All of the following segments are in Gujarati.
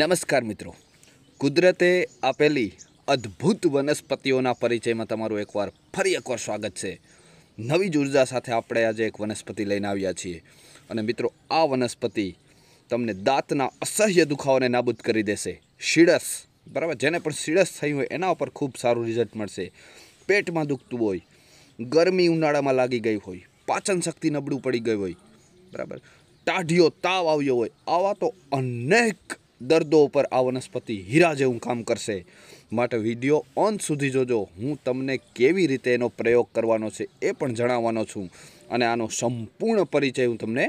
નમસ્કાર મિત્રો કુદરતે આપેલી અદ્ભુત વનસ્પતિઓના પરિચયમાં તમારું એકવાર ફરી એકવાર સ્વાગત છે નવી જ ઉર્જા સાથે આપણે આજે એક વનસ્પતિ લઈને આવ્યા છીએ અને મિત્રો આ વનસ્પતિ તમને દાંતના અસહ્ય દુખાવાને નાબૂદ કરી દેશે શિડસ બરાબર જેને પણ શિડસ થઈ હોય એના ઉપર ખૂબ સારું રિઝલ્ટ મળશે પેટમાં દુખતું હોય ગરમી ઉનાળામાં લાગી ગઈ હોય પાચન શક્તિ નબળું પડી ગઈ હોય બરાબર ટાઢિયો તાવ આવ્યો હોય આવા તો અનેક દર્દો ઉપર આ વનસ્પતિ હીરા જેવું કામ કરશે માટે વિડીયો ઓન સુધી જોજો હું તમને કેવી રીતે એનો પ્રયોગ કરવાનો છે એ પણ જણાવવાનો છું અને આનો સંપૂર્ણ પરિચય હું તમને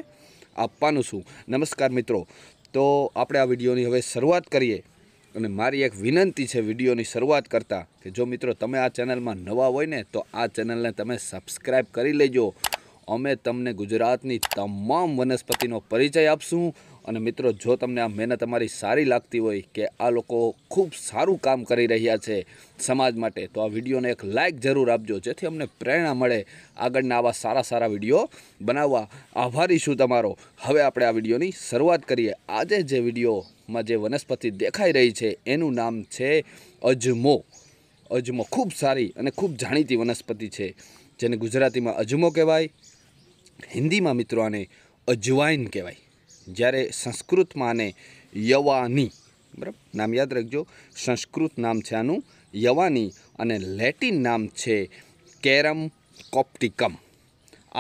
આપવાનું છું નમસ્કાર મિત્રો તો આપણે આ વિડીયોની હવે શરૂઆત કરીએ અને મારી એક વિનંતી છે વિડીયોની શરૂઆત કરતાં કે જો મિત્રો તમે આ ચેનલમાં નવા હોય ને તો આ ચેનલને તમે સબસ્ક્રાઈબ કરી લેજો અમે તમને ગુજરાતની તમામ વનસ્પતિનો પરિચય આપશું અને મિત્રો જો તમને આ મહેનત અમારી સારી લાગતી હોય કે આ લોકો ખૂબ સારું કામ કરી રહ્યા છે સમાજ માટે તો આ વિડીયોને એક લાઇક જરૂર આપજો જેથી અમને પ્રેરણા મળે આગળના આવા સારા સારા વિડીયો બનાવવા આભારી છું તમારો હવે આપણે આ વિડીયોની શરૂઆત કરીએ આજે જે વિડીયોમાં જે વનસ્પતિ દેખાઈ રહી છે એનું નામ છે અજમો અજમો ખૂબ સારી અને ખૂબ જાણીતી વનસ્પતિ છે જેને ગુજરાતીમાં અજમો કહેવાય હિન્દીમાં મિત્રો આને અજવાઈન કહેવાય જ્યારે સંસ્કૃતમાં આને યવાની બરાબર નામ યાદ રાખજો સંસ્કૃત નામ છે આનું યવાની અને લેટિન નામ છે કેરમ કોપ્ટિકમ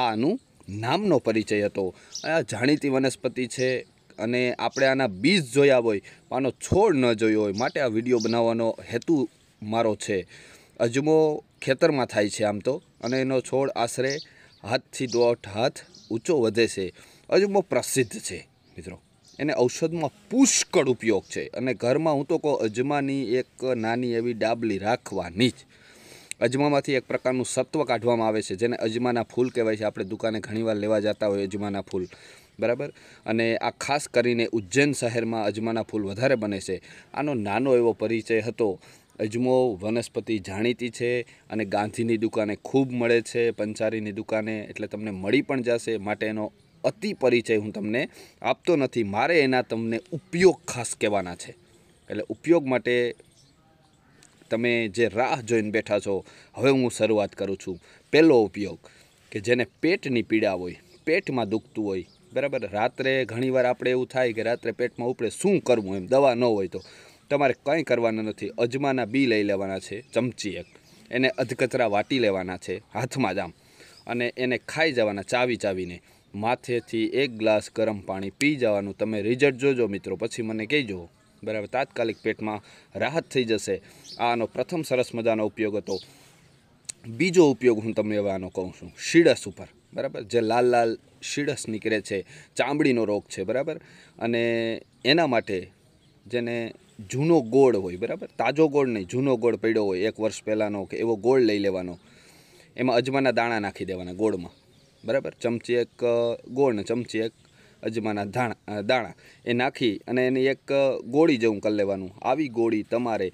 આનું નામનો પરિચય હતો આ જાણીતી વનસ્પતિ છે અને આપણે આના બીજ જોયા હોય આનો છોડ ન જોયો હોય માટે આ વિડીયો બનાવવાનો હેતુ મારો છે અજમો ખેતરમાં થાય છે આમ તો અને એનો છોડ આશરે હાથથી દોઢ હાથ ઊંચો વધે છે અજમો પ્રસિદ્ધ છે મિત્રો એને ઔષધમાં પુષ્કળ ઉપયોગ છે અને ઘરમાં હું તો કહું અજમાની એક નાની એવી ડાબલી રાખવાની જ અજમામાંથી એક પ્રકારનું સત્વ કાઢવામાં આવે છે જેને અજમાના ફૂલ કહેવાય છે આપણે દુકાને ઘણીવાર લેવા જતા હોય અજમાના ફૂલ બરાબર અને આ ખાસ કરીને ઉજ્જૈન શહેરમાં અજમાના ફૂલ વધારે બને છે આનો નાનો એવો પરિચય હતો અજમો વનસ્પતિ જાણીતી છે અને ગાંધીની દુકાને ખૂબ મળે છે પંચારીની દુકાને એટલે તમને મળી પણ જશે માટે એનો અતિ પરિચય હું તમને આપતો નથી મારે એના તમને ઉપયોગ ખાસ કહેવાના છે એટલે ઉપયોગ માટે તમે જે રાહ જોઈને બેઠા છો હવે હું શરૂઆત કરું છું પહેલો ઉપયોગ કે જેને પેટની પીડા હોય પેટમાં દુખતું હોય બરાબર રાત્રે ઘણીવાર આપણે એવું થાય કે રાત્રે પેટમાં ઉપડે શું કરવું એમ દવા ન હોય તો તમારે કંઈ કરવાના નથી અજમાના બી લઈ લેવાના છે ચમચી એક એને અધકચરા વાટી લેવાના છે હાથમાં જ આમ અને એને ખાઈ જવાના ચાવી ચાવીને માથેથી એક ગ્લાસ ગરમ પાણી પી જવાનું તમે રિઝલ્ટ જોજો મિત્રો પછી મને કહેજો બરાબર તાત્કાલિક પેટમાં રાહત થઈ જશે આનો પ્રથમ સરસ મજાનો ઉપયોગ હતો બીજો ઉપયોગ હું તમને હવે કહું છું શીડસ ઉપર બરાબર જે લાલ લાલ શીડસ નીકળે છે ચામડીનો રોગ છે બરાબર અને એના માટે જેને જૂનો ગોળ હોય બરાબર તાજો ગોળ નહીં જૂનો ગોળ પડ્યો હોય એક વર્ષ પહેલાંનો કે એવો ગોળ લઈ લેવાનો એમાં અજમાના દાણા નાખી દેવાના ગોળમાં બરાબર ચમચી એક ગોળ ને ચમચી એક અજમાના દાણા દાણા એ નાખી અને એની એક ગોળી જેવું કરી લેવાનું આવી ગોળી તમારે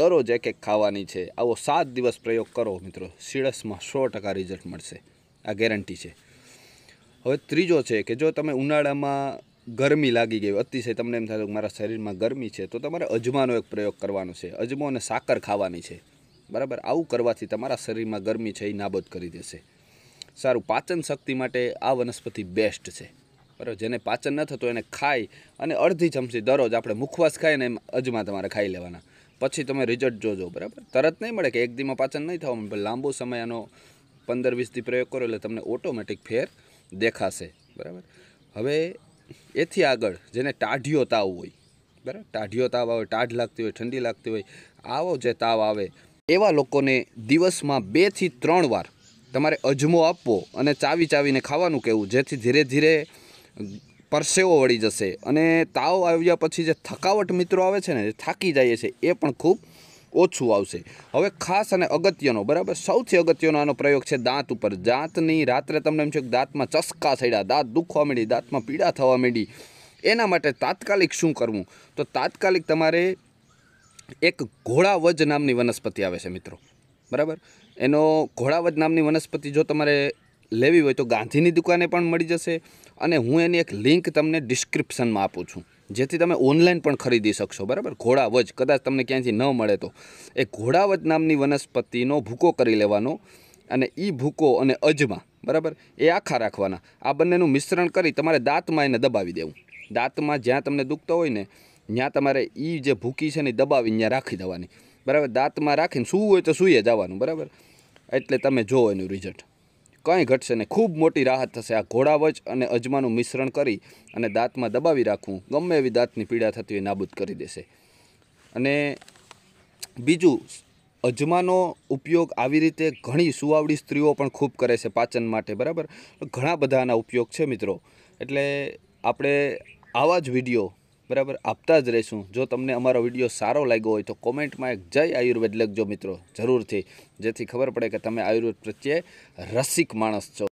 દરરોજ એક એક ખાવાની છે આવો સાત દિવસ પ્રયોગ કરો મિત્રો સીળસમાં સો ટકા રિઝલ્ટ મળશે આ ગેરંટી છે હવે ત્રીજો છે કે જો તમે ઉનાળામાં ગરમી લાગી ગઈ અતિશય તમને એમ થાય કે મારા શરીરમાં ગરમી છે તો તમારે અજમાનો એક પ્રયોગ કરવાનો છે અજમો અને સાકર ખાવાની છે બરાબર આવું કરવાથી તમારા શરીરમાં ગરમી છે એ નાબૂદ કરી દેશે સારું પાચન શક્તિ માટે આ વનસ્પતિ બેસ્ટ છે બરાબર જેને પાચન ન થતું એને ખાય અને અડધી ચમચી દરરોજ આપણે મુખવાસ ખાઈએ ને એમ અજમા તમારે ખાઈ લેવાના પછી તમે રિઝલ્ટ જોજો બરાબર તરત નહીં મળે કે એક દીમાં પાચન નહીં થવા પણ લાંબો સમય આનો પંદર વીસથી પ્રયોગ કરો એટલે તમને ઓટોમેટિક ફેર દેખાશે બરાબર હવે એથી આગળ જેને ટાઢિયો તાવ હોય બરાબર ટાઢિયો તાવ આવે ટાઢ લાગતી હોય ઠંડી લાગતી હોય આવો જે તાવ આવે એવા લોકોને દિવસમાં બેથી ત્રણ વાર તમારે અજમો આપવો અને ચાવી ચાવીને ખાવાનું કહેવું જેથી ધીરે ધીરે પરસેવો વળી જશે અને તાવ આવ્યા પછી જે થકાવટ મિત્રો આવે છે ને થાકી જાય છે એ પણ ખૂબ ઓછું આવશે હવે ખાસ અને અગત્યનો બરાબર સૌથી અગત્યનો આનો પ્રયોગ છે દાંત ઉપર દાંતની રાત્રે તમને એમ છે કે દાંતમાં ચસકા સડ્યા દાંત દુખવા માંડી દાંતમાં પીડા થવા માંડી એના માટે તાત્કાલિક શું કરવું તો તાત્કાલિક તમારે એક ઘોડાવજ નામની વનસ્પતિ આવે છે મિત્રો બરાબર એનો ઘોડાવજ નામની વનસ્પતિ જો તમારે લેવી હોય તો ગાંધીની દુકાને પણ મળી જશે અને હું એની એક લિંક તમને ડિસ્ક્રિપ્શનમાં આપું છું જેથી તમે ઓનલાઈન પણ ખરીદી શકશો બરાબર ઘોડાવજ કદાચ તમને ક્યાંથી ન મળે તો એ ઘોડાવજ નામની વનસ્પતિનો ભૂકો કરી લેવાનો અને એ ભૂકો અને અજમા બરાબર એ આખા રાખવાના આ બંનેનું મિશ્રણ કરી તમારે દાંતમાં એને દબાવી દેવું દાંતમાં જ્યાં તમને દુખતો હોય ને ત્યાં તમારે એ જે ભૂકી છે ને દબાવી ત્યાં રાખી દેવાની બરાબર દાંતમાં રાખીને સૂવું હોય તો સૂઈએ જવાનું બરાબર એટલે તમે જો એનું રિઝલ્ટ કંઈ ઘટશે ને ખૂબ મોટી રાહત થશે આ ઘોડાવજ અને અજમાનું મિશ્રણ કરી અને દાંતમાં દબાવી રાખવું ગમે એવી દાંતની પીડા થતી હોય નાબૂદ કરી દેશે અને બીજું અજમાનો ઉપયોગ આવી રીતે ઘણી સુવાવડી સ્ત્રીઓ પણ ખૂબ કરે છે પાચન માટે બરાબર ઘણા બધાના ઉપયોગ છે મિત્રો એટલે આપણે આવા જ વિડીયો બરાબર આપતા જ રહીશું જો તમને અમારો વિડીયો સારો લાગ્યો હોય તો કોમેન્ટમાં એક જય આયુર્વેદ લખજો મિત્રો જરૂરથી જેથી ખબર પડે કે તમે આયુર્વેદ પ્રત્યે રસિક માણસ છો